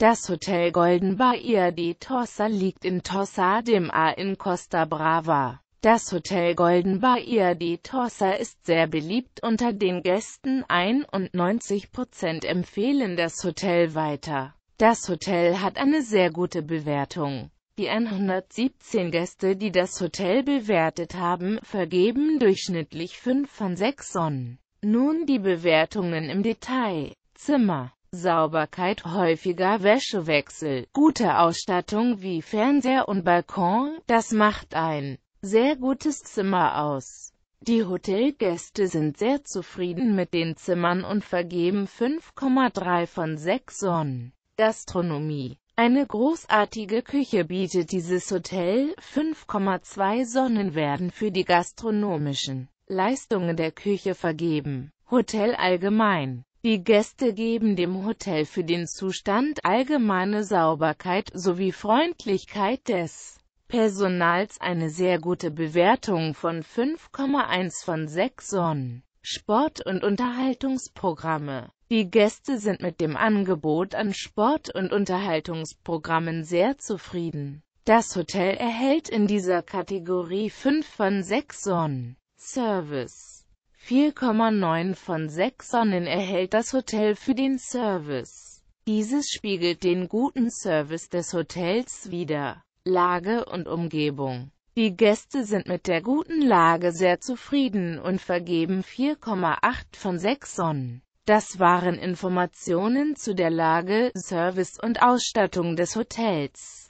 Das Hotel Golden Bahia de Tossa liegt in Tossa dem A in Costa Brava. Das Hotel Golden Bahia de Tossa ist sehr beliebt unter den Gästen, 91% empfehlen das Hotel weiter. Das Hotel hat eine sehr gute Bewertung. Die 117 Gäste, die das Hotel bewertet haben, vergeben durchschnittlich 5 von 6 Sonnen. Nun die Bewertungen im Detail. Zimmer Sauberkeit, häufiger Wäschewechsel, gute Ausstattung wie Fernseher und Balkon, das macht ein sehr gutes Zimmer aus. Die Hotelgäste sind sehr zufrieden mit den Zimmern und vergeben 5,3 von 6 Sonnen. Gastronomie eine großartige Küche bietet dieses Hotel, 5,2 Sonnen werden für die gastronomischen Leistungen der Küche vergeben. Hotel allgemein die Gäste geben dem Hotel für den Zustand allgemeine Sauberkeit sowie Freundlichkeit des Personals eine sehr gute Bewertung von 5,1 von 6 Sonnen. Sport- und Unterhaltungsprogramme Die Gäste sind mit dem Angebot an Sport- und Unterhaltungsprogrammen sehr zufrieden. Das Hotel erhält in dieser Kategorie 5 von 6 Sonnen. Service 4,9 von 6 Sonnen erhält das Hotel für den Service. Dieses spiegelt den guten Service des Hotels wider. Lage und Umgebung Die Gäste sind mit der guten Lage sehr zufrieden und vergeben 4,8 von 6 Sonnen. Das waren Informationen zu der Lage, Service und Ausstattung des Hotels.